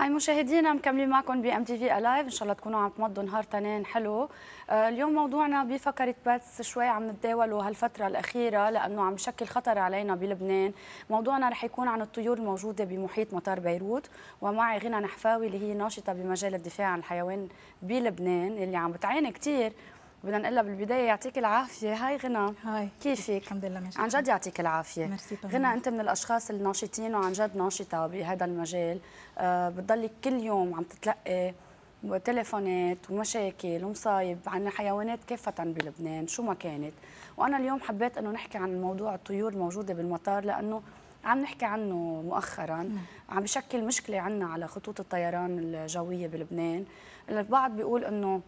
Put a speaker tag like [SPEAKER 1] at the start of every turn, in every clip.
[SPEAKER 1] هاي مشاهدينا مكملين معكم بام تي في الايف ان شاء الله تكونوا عم تمضوا نهار تنين حلو آه، اليوم موضوعنا بفكرة باتس شوي عم نتداوله هالفترة الأخيرة لأنه عم شكل خطر علينا بلبنان موضوعنا رح يكون عن الطيور الموجودة بمحيط مطار بيروت ومعي غنى نحفاوي اللي هي ناشطة بمجال الدفاع عن الحيوان بلبنان اللي عم بتعاني كثير بدنا نقول لها بالبدايه يعطيك العافيه هاي غنى هاي كيفك الحمد لله ماشي عن جد يعطيك العافيه ميرسي غنى انت من الاشخاص الناشطين وعن جد ناشطه بهذا المجال آه بتضلك كل يوم عم تتلقي وتليفونات ومشاكل ومصايب عن الحيوانات كافة بلبنان شو ما كانت وأنا اليوم حبيت أنه نحكي عن موضوع الطيور الموجودة بالمطار لأنه عم نحكي عنه مؤخرا نعم. عم بشكل مشكلة عنا على خطوط الطيران الجوية بلبنان البعض بيقول أنه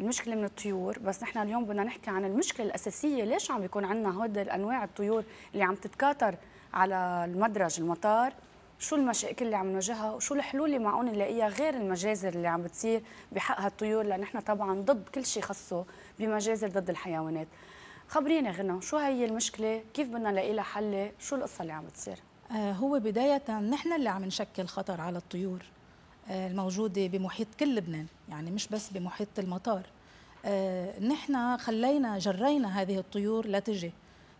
[SPEAKER 1] المشكله من الطيور بس نحن اليوم بدنا نحكي عن المشكله الاساسيه ليش عم بيكون عندنا هود الانواع الطيور اللي عم تتكاثر على المدرج المطار شو المشاكل اللي عم نواجهها وشو الحلول اللي معقول نلاقيها غير المجازر اللي عم بتصير بحق هالطيور لان احنا طبعا ضد كل شيء خصه بمجازر ضد الحيوانات خبرينا غنى شو هي المشكله كيف بدنا نلاقي لها حل شو القصه اللي عم بتصير
[SPEAKER 2] آه، هو بدايه نحن اللي عم نشكل خطر على الطيور آه، الموجودة بمحيط كل لبنان يعني مش بس بمحيط المطار آه، نحن خلينا جرينا هذه الطيور لتجي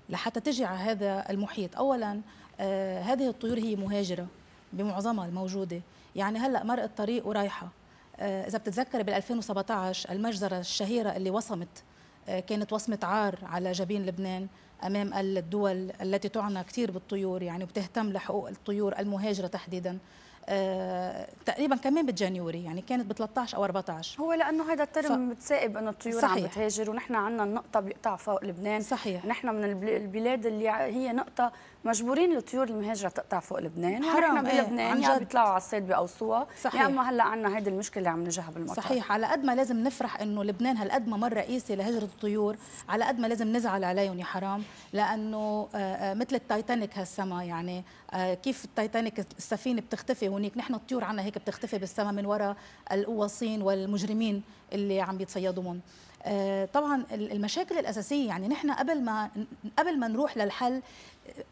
[SPEAKER 2] لحتى تجي على هذا المحيط أولا آه، هذه الطيور هي مهاجرة بمعظمها الموجودة يعني هلأ مرق الطريق ورايحة إذا بتتذكر بال2017 المجزرة الشهيرة اللي وصمت كانت وصمة عار على جبين لبنان أمام الدول التي تعنى كثير بالطيور يعني وبتهتم لحقوق الطيور المهاجرة تحديداً آه، تقريبا كمان بجانيوري يعني كانت ب 13 او 14 هو لانه هذا الترم ف... متسائب انه الطيور صحيح. عم
[SPEAKER 1] بتهاجر ونحن عندنا النقطه بيقطع فوق لبنان صحيح نحن من البلاد اللي هي نقطه مجبورين الطيور المهاجره تقطع فوق لبنان حرام بلبنان ايه. يا يعني بيطلعوا على الصيد بقوصوها يا اما هلا عندنا هيدي المشكله اللي عم نواجهها بالمطار صحيح
[SPEAKER 2] على قد ما لازم نفرح انه لبنان هالقد ما مره قيسي لهجره الطيور على قد ما لازم نزعل عليهم يا حرام لانه آه، آه، مثل التايتانيك هالسما يعني كيف التايتانيك السفينه بتختفي ونيك نحن الطيور عنا هيك بتختفي بالسماء من وراء القواصين والمجرمين اللي عم بيتصيدوهم آه، طبعا المشاكل الاساسيه يعني نحن قبل ما قبل ما نروح للحل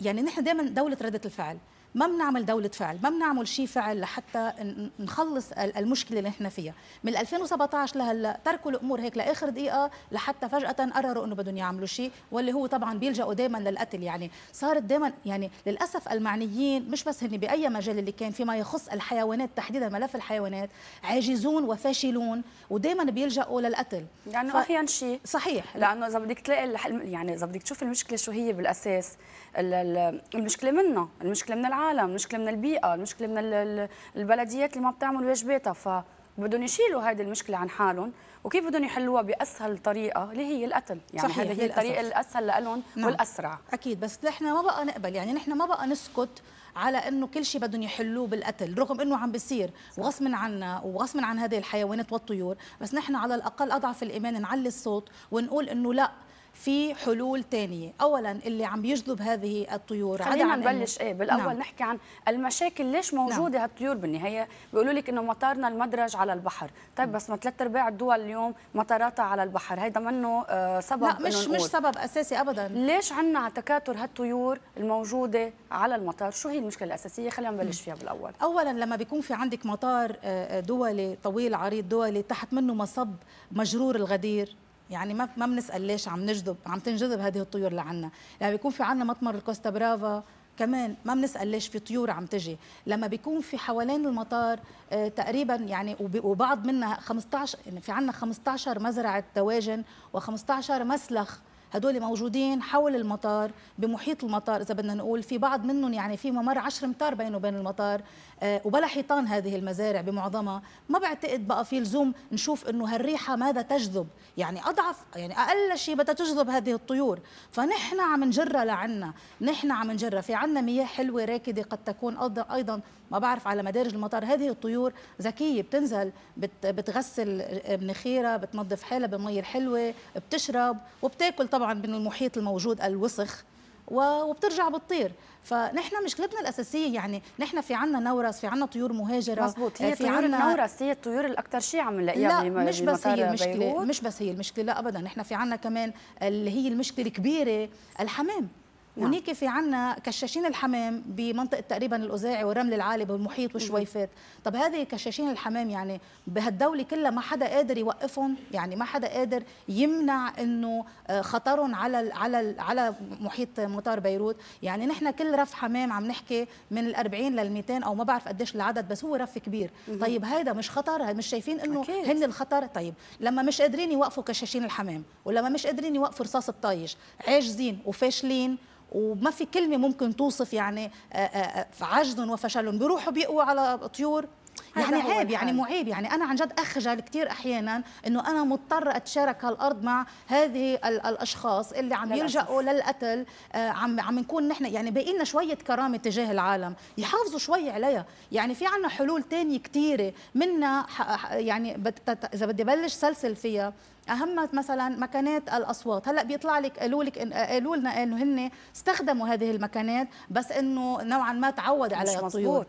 [SPEAKER 2] يعني نحن دائما دوله رده الفعل ما بنعمل دولة فعل ما بنعمل شيء فعل لحتى نخلص المشكلة اللي نحن فيها من 2017 لهلا تركوا الأمور هيك لآخر دقيقة لحتى فجأة قرروا إنه بدهم يعملوا شيء واللي هو طبعا بيلجأوا دائما للقتل يعني صارت دائما يعني للأسف المعنيين مش بس هن بأي مجال اللي كان فيما يخص الحيوانات تحديدا ملف الحيوانات عاجزون وفاشلون ودائما بيلجأوا للقتل يعني ف... أخيان شيء صحيح
[SPEAKER 1] لأنه إذا بدك تلاقي الحل... يعني إذا بدك تشوف المشكلة شو هي بالأساس المشكلة منا المشكلة من العالم العالم المشكله من البيئه المشكله من البلديات اللي ما بتعمل واجباتها ف بدهم يشيلوا هذه المشكله عن حالهم وكيف بدهم يحلوها باسهل طريقه اللي هي القتل يعني صحيح هذه هي الطريقه
[SPEAKER 2] الاسهل لهم نعم. والاسرع اكيد بس نحن ما بقى نقبل يعني نحن ما بقى نسكت على انه كل شيء بدهم يحلوه بالقتل رغم انه عم بيصير وغصبا عنا وغصبا عن هذه الحيوانات والطيور بس نحن على الاقل اضعف الايمان نعلي الصوت ونقول انه لا في حلول تانية أولا اللي عم يجذب هذه الطيور خلينا نبلش إيه بالأول نعم.
[SPEAKER 1] نحكي عن المشاكل ليش نعم. موجودة نعم. هالطيور بالنهاية بيقولوا لك إنه مطارنا المدرج على البحر طيب نعم. بس ما ثلاث أرباع الدول اليوم مطاراتها على البحر هيدا منه آه، سبب لا مش مش سبب
[SPEAKER 2] أساسي أبدا ليش
[SPEAKER 1] عنا تكاثر هالطيور الموجودة على المطار شو هي
[SPEAKER 2] المشكلة الأساسية خلينا نبلش نعم. فيها بالأول أولا لما بيكون في عندك مطار آه، آه، دولي طويل عريض دولي تحت منه مصب مجرور الغدير يعني ما ما بنسال ليش عم نجذب عم تنجذب هذه الطيور لعنا لما يعني بيكون في عنا مطمر الكوستا برافا كمان ما بنسال ليش في طيور عم تجي لما بيكون في حوالين المطار آه، تقريبا يعني وبعض منها 15 يعني في عنا 15 مزرعه دواجن و15 مسلخ هدول موجودين حول المطار بمحيط المطار اذا بدنا نقول في بعض منهم يعني في ممر 10 امتار بينه وبين المطار آه، وبلا حيطان هذه المزارع بمعظمها ما بعتقد بقى في لزوم نشوف انه هالريحه ماذا تجذب يعني اضعف يعني اقل شيء بدها تجذب هذه الطيور فنحن عم نجرى لعنا نحن عم نجرى في عنا مياه حلوه راكده قد تكون ايضا ما بعرف على مدارج المطار هذه الطيور ذكيه بتنزل بتغسل مناخيرها بتنظف حالها بمي حلوه بتشرب وبتاكل طبعا من المحيط الموجود الوسخ وبترجع بتطير فنحن مشكلتنا الاساسيه يعني نحن في عنا نورس في عنا طيور مهاجره مزبوط هي في طيور عنا النورس
[SPEAKER 1] هي الطيور الاكثر شيء عم نلاقيها لا مش بس هي المشكله بيروت.
[SPEAKER 2] مش بس هي المشكله لا ابدا نحن في عنا كمان اللي هي المشكله الكبيره الحمام نعم. هنيك في عنا كشاشين الحمام بمنطقه تقريبا الاوزاعي والرمل العالي والمحيط والشويفات طب هذه كشاشين الحمام يعني بهالدوله كلها ما حدا قادر يوقفهم يعني ما حدا قادر يمنع انه آه، خطرهم على ال على ال على محيط مطار بيروت يعني نحن كل رف حمام عم نحكي من ال 40 لل 200 او ما بعرف قديش العدد بس هو رف كبير طيب هيدا مش خطر مش شايفين انه هن الخطر طيب لما مش قادرين يوقفوا كشاشين الحمام ولما مش قادرين يوقفوا رصاص الطايش عاجزين وفاشلين وما في كلمه ممكن توصف يعني آه، آه، آه، عجزهم وفشلهم بيروحوا بيقوا على طيور يعني عيب يعني معيب يعني انا عن جد اخجل كثير احيانا انه انا مضطره اتشارك هالارض مع هذه الاشخاص اللي عم يلجؤوا يلجأوا للقتل آه، عم عم نكون نحن يعني باقي لنا شويه كرامه تجاه العالم يحافظوا شوي عليها يعني في عنا حلول ثانيه كثيره منا يعني اذا بدي بلش سلسل فيها اهم مثلا مكانات الاصوات هلا بيطلع لك قالوا لك قالوا لنا انه هن استخدموا هذه المكانات بس انه نوعا ما تعود عليها الطيور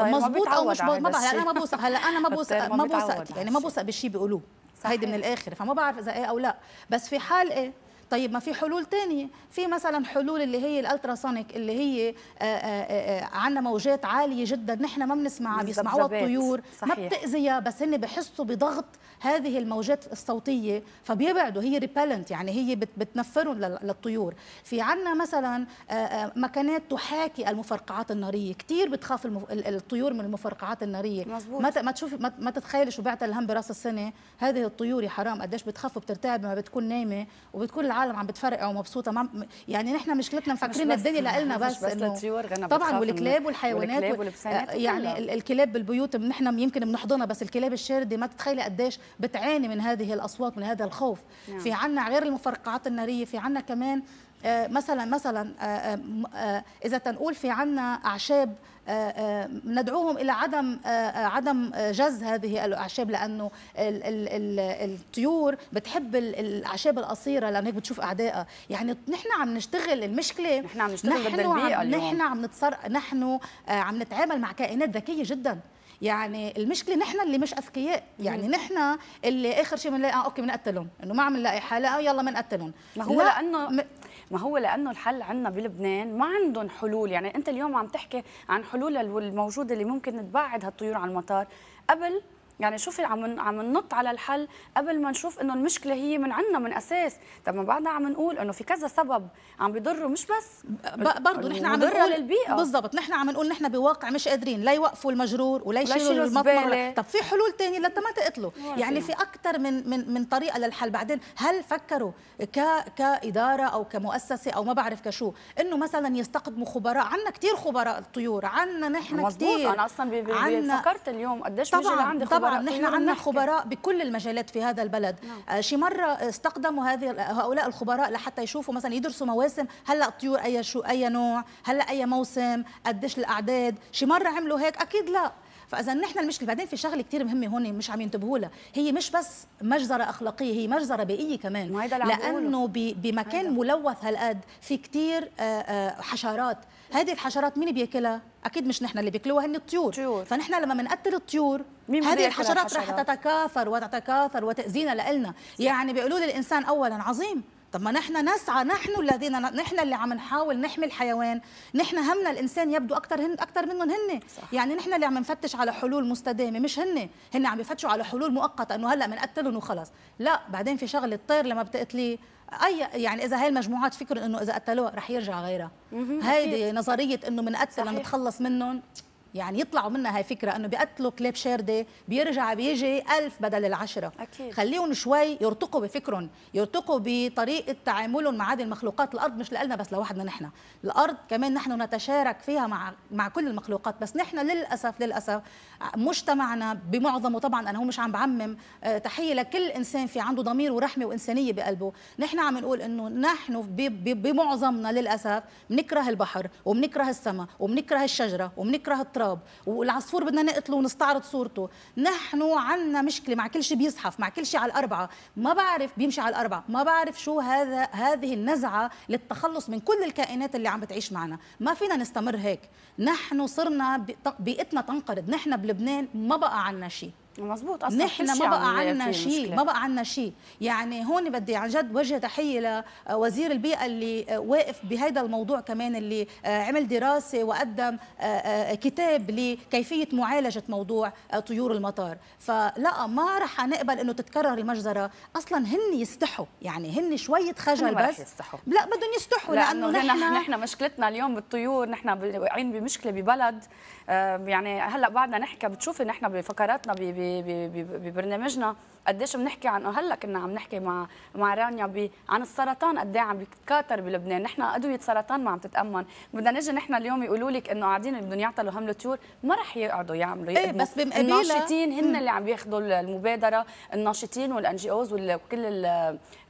[SPEAKER 2] مزبوط طيب، او مش ما بعرف ما بوثق هلا انا ما بوثق ما بوثق يعني ما بوثق بالشيء بيقولوه هيدي من الاخر فما بعرف اذا ايه او لا بس في حال ايه طيب ما في حلول تانية في مثلا حلول اللي هي الالتراسونيك اللي هي آه، آه، آه، عندنا موجات عاليه جدا نحن ما بنسمعها بيسمعوها الطيور صحيح. ما بتاذيها بس هن بحسوا بضغط هذه الموجات الصوتيه فبيبعدوا هي ريبلنت يعني هي بتنفرهم للطيور في عندنا مثلا مكانات تحاكي المفرقعات الناريه كثير بتخاف الطيور من المفرقعات الناريه مزبوط. ما تشوف ما تتخيلي شو الهم براس السنه هذه الطيور يا حرام قديش بتخاف وبترتعب ما بتكون نايمه وبتكون العالم عم بتفرقع ومبسوطه ما يعني نحن مشكلتنا مفكرين الدنيا لنا بس, بس إنه طبعا والكلاب والحيوانات والكلاب آه، يعني الكلاب بالبيوت نحن يمكن بنحضنها بس الكلاب الشارده ما تتخيلي قديش بتعاني من هذه الاصوات من هذا الخوف نعم. في عنا غير المفرقعات الناريه في عنا كمان آه، مثلا مثلا آه، آه، اذا تنقول في عنا اعشاب ندعوهم الى عدم عدم جز هذه الاعشاب لانه الطيور بتحب الاعشاب القصيره لان هيك بتشوف اعدائها يعني نحن عم نشتغل المشكله نحن عم نشتغل ضد البيئه اليوم نحن عم نتصر نحن عم نتعامل مع كائنات ذكيه جدا يعني المشكله نحن اللي مش اذكياء يعني نحن اللي اخر شيء بنلاقي اوكي بنقتلهم انه ما عم نلاقي حالة يلا بنقتلهم ما هو لا
[SPEAKER 1] لانه ما هو لانه الحل عندنا بلبنان ما عندهم حلول يعني انت اليوم عم تحكي عن حلول الموجوده اللي ممكن تبعد هالطيور عن المطار قبل يعني شوفي عم عم ننط على الحل قبل ما نشوف انه المشكله هي من عندنا من اساس طب ما بعدنا عم نقول
[SPEAKER 2] انه في كذا سبب عم بيضروا مش بس برضه نحن عم نقول للبيئه بالضبط نحن عم نقول نحن بواقع مش قادرين لا يوقفوا المجرور ولا يشيلوا المطمر طب في حلول ثانيه لتا ما تقتلوا يعني في اكثر من من من طريقه للحل بعدين هل فكروا ك كاداره او كمؤسسه او ما بعرف كشو انه مثلا يستقدموا خبراء عندنا كثير خبراء الطيور عندنا نحن كثير انا اصلا بي عنا... فكرت
[SPEAKER 1] اليوم قديش بيجي لعندي خبراء خبراء نحن عندنا خبراء
[SPEAKER 2] بكل المجالات في هذا البلد نعم. آه، شي مره استقدموا هذه آه، هؤلاء الخبراء لحتى يشوفوا مثلا يدرسوا مواسم هلا الطيور اي شو اي نوع هلا اي موسم قديش الاعداد شي مره عملوا هيك اكيد لا فاذا نحن المشكله بعدين في شغله كثير مهمه هون مش عم ينتبهوا لها هي مش بس مجزره اخلاقيه هي مجزره بيئيه كمان لانه بمكان ملوث هالقد في كثير آه، آه، حشرات هذه الحشرات مين بياكلها اكيد مش نحن اللي بياكلوها هن الطيور طيور. فنحن لما بنقتل الطيور هذه الحشرات رح تتكاثر وتتكاثر وتاذينا لنا يعني بيقولوا لي الانسان اولا عظيم طب ما نحن نسعى نحن الذين نحن اللي عم نحاول نحمي الحيوان نحن همنا الانسان يبدو اكثر هن اكثر منهم هن صح. يعني نحن اللي عم نفتش على حلول مستدامه مش هن هن عم يفتشوا على حلول مؤقته انه هلا بنقتلهم وخلص لا بعدين في شغله الطير لما بتقتليه اي يعني اذا هاي المجموعات فكروا انه اذا قتلوها رح يرجع غيرها هيدي نظريه انه بنقتل نتخلص منهم يعني يطلعوا منها هاي فكره انه بيقتلوا كلاب شارده بيرجع بيجي ألف بدل العشرة أكيد. خليهم شوي يرتقوا بفكرهم يرتقوا بطريقه تعاملهم مع هذه المخلوقات الارض مش لنا بس لوحدنا نحن الارض كمان نحن نتشارك فيها مع مع كل المخلوقات بس نحن للاسف للاسف مجتمعنا بمعظمه طبعا انا هو مش عم بعمم آه، تحيه لكل انسان في عنده ضمير ورحمه وانسانيه بقلبه نحن عم نقول انه نحن بمعظمنا للاسف بنكره البحر وبنكره السماء وبنكره الشجره وبنكره التراب التراب والعصفور بدنا نقتله ونستعرض صورته نحن عندنا مشكله مع كل شيء بيزحف مع كل شيء على الاربعه ما بعرف بيمشي على الاربعه ما بعرف شو هذا هذه النزعه للتخلص من كل الكائنات اللي عم بتعيش معنا ما فينا نستمر هيك نحن صرنا بيئتنا تنقرض نحن بلبنان ما بقى عنا شيء
[SPEAKER 1] مظبوط اصلا نحن ما بقى عندنا إيه؟ شيء ما بقى
[SPEAKER 2] عندنا شيء يعني هون بدي عن جد وجه تحيه لوزير آه، البيئه اللي آه، واقف بهذا الموضوع كمان اللي آه، عمل دراسه وقدم كتاب لكيفيه معالجه موضوع طيور المطار فلا ما رح نقبل انه تتكرر المجزره اصلا هن يستحوا يعني هن شويه خجل بس يستحوا. لا بدهم يستحوا لانه, لأنه نحن نحن مشكلتنا اليوم
[SPEAKER 1] بالطيور نحن عين بمشكله ببلد يعني هلا بعدنا نحكي بتشوفي نحن بفقراتنا ببرنامجنا قديش بنحكي عن هلا كنا عم نحكي مع مع رانيا عن السرطان قد إيه عم بيتكاثر بلبنان نحن ادويه سرطان ما عم تتامن بدنا نجي نحن اليوم يقولوا لك انه قاعدين بدهم يعطلوا هم الطيور ما رح يقعدوا يعملوا إيه بس بمقابله الناشطين هن اللي عم ياخذوا المبادره الناشطين والان جي اوز وكل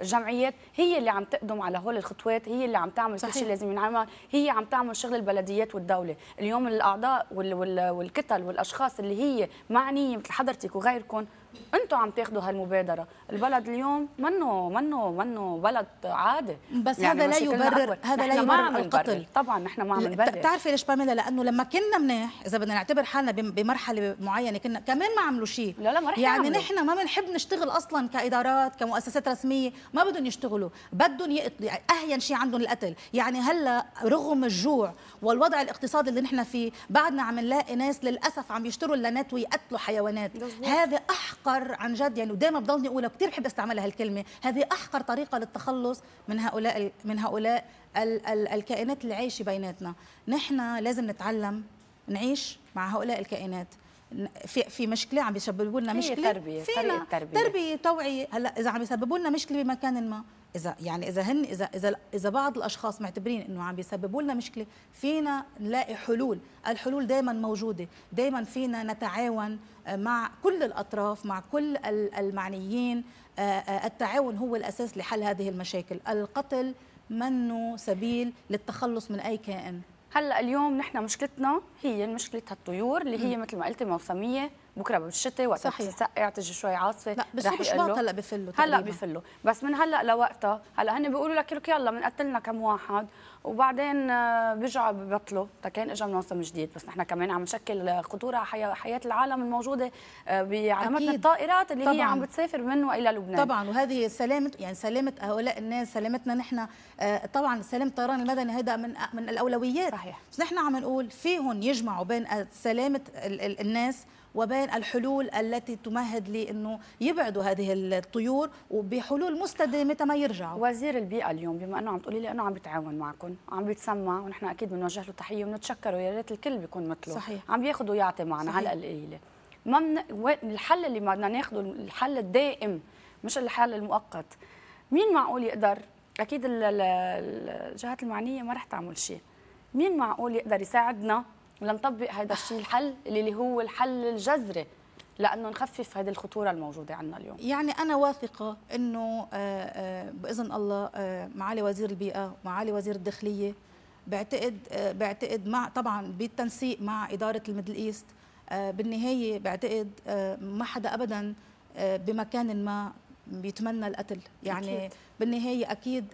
[SPEAKER 1] الجمعيات هي اللي عم تقدم على هول الخطوات هي اللي عم تعمل كل شيء لازم ينعمل هي عم تعمل شغل البلديات والدوله اليوم الاعضاء والكتل والاشخاص اللي هي معنيه مثل حضرتك وغيركم انتم عم تاخذوا هالمبادره البلد اليوم منه منه منه بلد عادي بس يعني هذا لا يبرر هذا لا يبرر القتل
[SPEAKER 2] طبعا نحن ما عم نبرر بتعرفي ليش باميلا لانه لما كنا منيح اذا بدنا نعتبر حالنا بمرحله معينه كنا كمان ما عملوا شيء لا لا ما رح يعني نحن ما بنحب نشتغل اصلا كادارات كمؤسسات رسميه ما بدهم يشتغلوا بدهم يقتلوا يعني اهين شيء عندهم القتل يعني هلا رغم الجوع والوضع الاقتصادي اللي نحن فيه بعدنا عم من ناس للاسف عم يشتروا اللانات ويقتلوا حيوانات هذا احقر عن جد يعني ودائما بضلني اقولها كثير بحب استعملها هالكلمه هذه احقر طريقه للتخلص من هؤلاء من هؤلاء ال ال الكائنات اللي عايشه بيناتنا نحن لازم نتعلم نعيش مع هؤلاء الكائنات في في مشكله عم بيسببوا لنا مشكله تربيه فينا تربيه توعيه هلا اذا عم يسببوا لنا مشكله بمكان ما اذا يعني اذا هن اذا اذا اذا بعض الاشخاص معتبرين انه عم بيسببوا لنا مشكله فينا نلاقي حلول الحلول دائما موجوده دائما فينا نتعاون آه، مع كل الاطراف مع كل المعنيين آه، آه، التعاون هو الاساس لحل هذه المشاكل القتل منه سبيل للتخلص من اي كائن هلا اليوم نحن مشكلتنا
[SPEAKER 1] هي مشكله الطيور اللي هي مثل ما قلتي موسميه بكره بالشتاء وقت تسقع تجي شوي عاصفه لا بس مش هلا بفلوا هلا بفلوا بس من هلا لوقتها هلا هن بيقولوا لك لك يلا بنقتلنا كم واحد وبعدين آه، بيرجعوا ببطلوا تكان اجى موسم جديد بس نحن كمان عم نشكل خطوره على حياه العالم الموجوده آه، بعلامتنا الطائرات اللي طبعاً. هي عم بتسافر
[SPEAKER 2] من والى لبنان طبعا وهذه سلامه يعني سلامه هؤلاء الناس سلامتنا نحن آه، طبعا سلامه الطيران المدني هذا من من الاولويات صحيح بس نحن عم نقول فيهم يجمعوا بين سلامه الناس وبين الحلول التي تمهد لأنه يبعدوا هذه الطيور وبحلول مستدامة متى ما يرجعوا وزير البيئة اليوم بما
[SPEAKER 1] أنه عم تقولي لي أنه عم بيتعاون معكم عم بيتسمع ونحن أكيد بنوجه له تحية وبنتشكره يا ريت الكل بيكون مثله صحيح. عم بياخذ ويعطي معنا على القليلة ما من... الحل اللي بدنا ناخذه الحل الدائم مش الحل المؤقت مين معقول يقدر اكيد الجهات المعنيه ما رح تعمل شيء مين معقول يقدر يساعدنا لنطبق هذا الشيء آه. الحل اللي هو الحل الجذري لانه نخفف هذه الخطوره الموجوده عندنا اليوم
[SPEAKER 2] يعني انا واثقه انه آه، آه، باذن الله معالي وزير البيئه ومعالي وزير الداخليه بعتقد بعتقد مع طبعا بالتنسيق مع اداره الميدل ايست بالنهايه بعتقد ما حدا ابدا بمكان ما بيتمنى القتل يعني أكيد. بالنهايه اكيد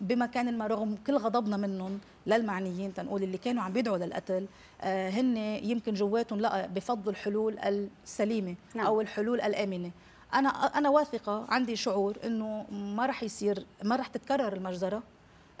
[SPEAKER 2] بمكان ما رغم كل غضبنا منهم للمعنيين تنقول اللي كانوا عم بيدعوا للقتل آه، هن يمكن جواتهم لا بفضل الحلول السليمه نعم. او الحلول الامنه انا انا واثقه عندي شعور انه ما رح يصير ما رح تتكرر المجزره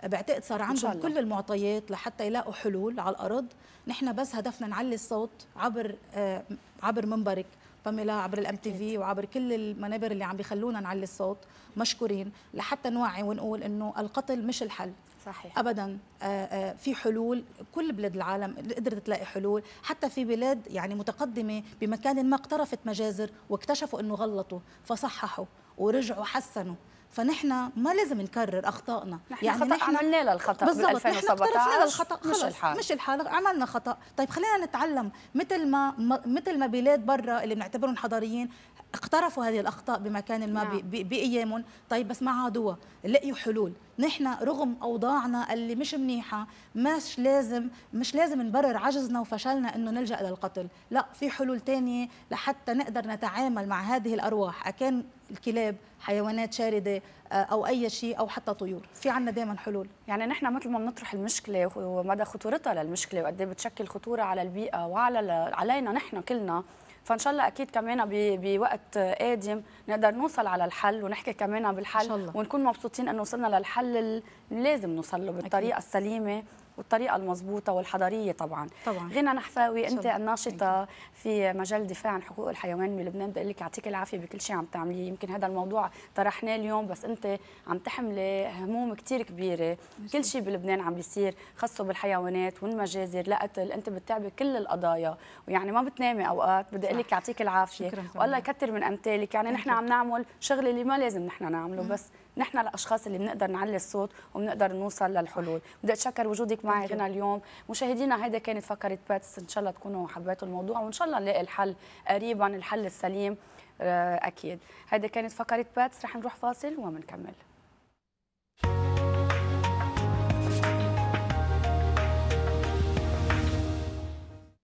[SPEAKER 2] بعتقد صار عندهم كل المعطيات لحتى يلاقوا حلول على الارض نحن بس هدفنا نعلي الصوت عبر آه، عبر منبرك باميلا عبر الام تي في وعبر كل المنابر اللي عم بيخلونا نعلي الصوت مشكورين لحتى نوعي ونقول انه القتل مش الحل صحيح ابدا آه، آه، في حلول كل بلاد العالم قدرت تلاقي حلول حتى في بلاد يعني متقدمه بمكان ما اقترفت مجازر واكتشفوا انه غلطوا فصححوا ورجعوا حسنوا فنحن ما لازم نكرر اخطائنا نحن يعني خطأ نحن عملنا له الخطا بالضبط 2017 نحن الخطا خلص مش الحال مش الحال عملنا خطا طيب خلينا نتعلم مثل ما مثل ما بلاد برا اللي بنعتبرهم حضاريين اقترفوا هذه الاخطاء بمكان ما نعم. بايامهم طيب بس ما عادوها لقيوا حلول نحن رغم اوضاعنا اللي مش منيحه مش لازم مش لازم نبرر عجزنا وفشلنا انه نلجا للقتل لا في حلول تانية لحتى نقدر نتعامل مع هذه الارواح اكان الكلاب حيوانات شارده آه، او اي شيء او حتى طيور في عندنا دائما حلول يعني نحن مثل ما بنطرح المشكله ومدى خطورتها للمشكله وقد إيه بتشكل خطوره
[SPEAKER 1] على البيئه وعلى علينا نحن كلنا فان شاء الله اكيد كمان بوقت قادم نقدر نوصل على الحل ونحكي كمان بالحل ونكون مبسوطين انه وصلنا للحل اللي لازم نوصل له بالطريقه أكيد. السليمه والطريقه المضبوطه والحضاريه طبعا, طبعا. غنى نحفاوي انت الناشطه في مجال دفاع عن حقوق الحيوان بلبنان بقول لك يعطيك العافيه بكل شيء عم تعمليه يمكن هذا الموضوع طرحناه اليوم بس انت عم تحملي هموم كثير كبيره كل شيء بلبنان عم بيصير خاصه بالحيوانات والمجازر لقتل انت بتتعبي كل القضايا ويعني ما بتنامي اوقات بدي اقول لك يعطيك العافيه والله يكثر من امثالك يعني نحن عم نعمل شغله اللي ما لازم نحن نعمله بس نحن الاشخاص اللي بنقدر نعلي الصوت وبنقدر نوصل للحلول بدي اتشكر وجودك معي غنى اليوم مشاهدينا هيدا كانت فكرة باتس إن شاء الله تكونوا حبيتوا الموضوع وإن شاء الله نلاقي الحل قريبا الحل السليم آه، أكيد هيدا كانت فكرة باتس رح نروح فاصل ومنكمل